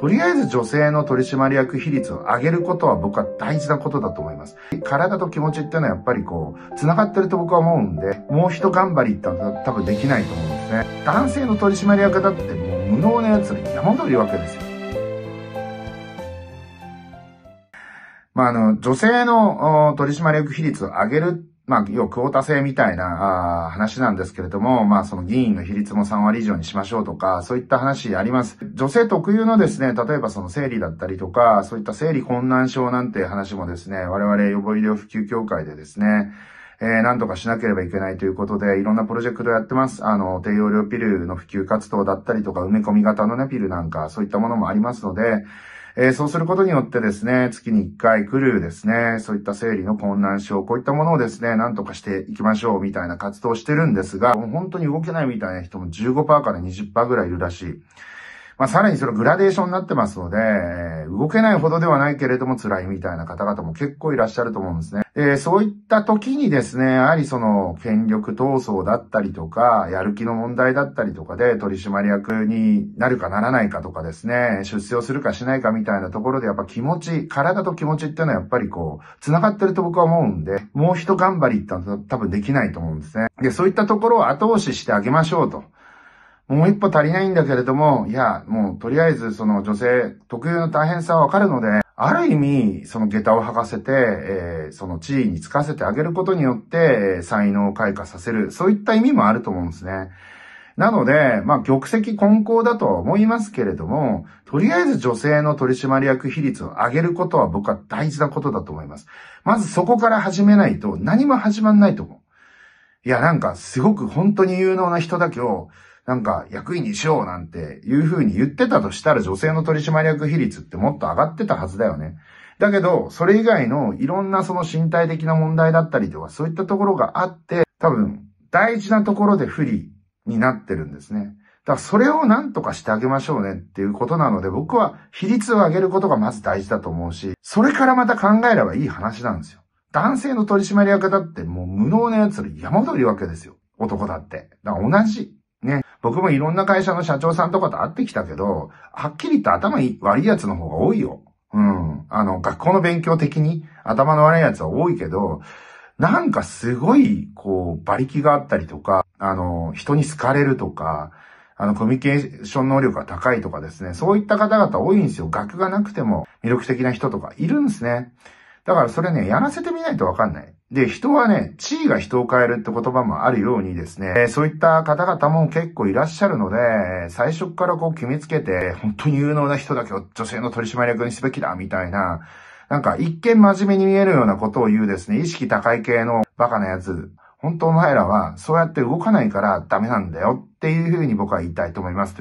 とりあえず女性の取締役比率を上げることは僕は大事なことだと思います。体と気持ちっていうのはやっぱりこう、繋がってると僕は思うんで、もう一頑張りって多分できないと思うんですね。男性の取締役だってもう無能な奴ら山ほどいるわけですよ。まあ、あの、女性の取締役比率を上げるまあ、要はクオータ制みたいなあ話なんですけれども、まあ、その議員の比率も3割以上にしましょうとか、そういった話あります。女性特有のですね、例えばその生理だったりとか、そういった生理困難症なんて話もですね、我々予防医療普及協会でですね、えー、なんとかしなければいけないということで、いろんなプロジェクトをやってます。あの、低用量ピルの普及活動だったりとか、埋め込み型のね、ピルなんか、そういったものもありますので、えー、そうすることによってですね、月に1回来るですね、そういった生理の困難症、こういったものをですね、なんとかしていきましょうみたいな活動をしてるんですが、もう本当に動けないみたいな人も15%から20%ぐらいいるらしい。まあ、さらにそのグラデーションになってますので、動けないほどではないけれども辛いみたいな方々も結構いらっしゃると思うんですね。で、そういった時にですね、やはりその権力闘争だったりとか、やる気の問題だったりとかで取締役になるかならないかとかですね、出世をするかしないかみたいなところでやっぱ気持ち、体と気持ちっていうのはやっぱりこう、繋がってると僕は思うんで、もう一頑張りって多分できないと思うんですね。で、そういったところを後押ししてあげましょうと。もう一歩足りないんだけれども、いや、もうとりあえずその女性特有の大変さはわかるので、ある意味、その下駄を履かせて、えー、その地位につかせてあげることによって、えー、才能を開花させる。そういった意味もあると思うんですね。なので、まあ、玉石混交だとは思いますけれども、とりあえず女性の取締役比率を上げることは僕は大事なことだと思います。まずそこから始めないと何も始まんないと思う。いや、なんかすごく本当に有能な人だけを、なんか役員にしようなんていう風に言ってたとしたら女性の取締役比率ってもっと上がってたはずだよね。だけど、それ以外のいろんなその身体的な問題だったりとか、そういったところがあって、多分、大事なところで不利になってるんですね。だからそれを何とかしてあげましょうねっていうことなので、僕は比率を上げることがまず大事だと思うし、それからまた考えればいい話なんですよ。男性の取締役だってもう無能な奴ら山ほどいるわけですよ。男だって。だから同じ。僕もいろんな会社の社長さんとかと会ってきたけど、はっきり言って頭悪いやつの方が多いよ。うん。あの、学校の勉強的に頭の悪いやつは多いけど、なんかすごい、こう、馬力があったりとか、あの、人に好かれるとか、あの、コミュニケーション能力が高いとかですね、そういった方々多いんですよ。学がなくても魅力的な人とかいるんですね。だからそれね、やらせてみないとわかんない。で、人はね、地位が人を変えるって言葉もあるようにですね、そういった方々も結構いらっしゃるので、最初からこう決めつけて、本当に有能な人だけを女性の取締役にすべきだ、みたいな、なんか一見真面目に見えるようなことを言うですね、意識高い系のバカなやつ、本当お前らはそうやって動かないからダメなんだよっていうふうに僕は言いたいと思います。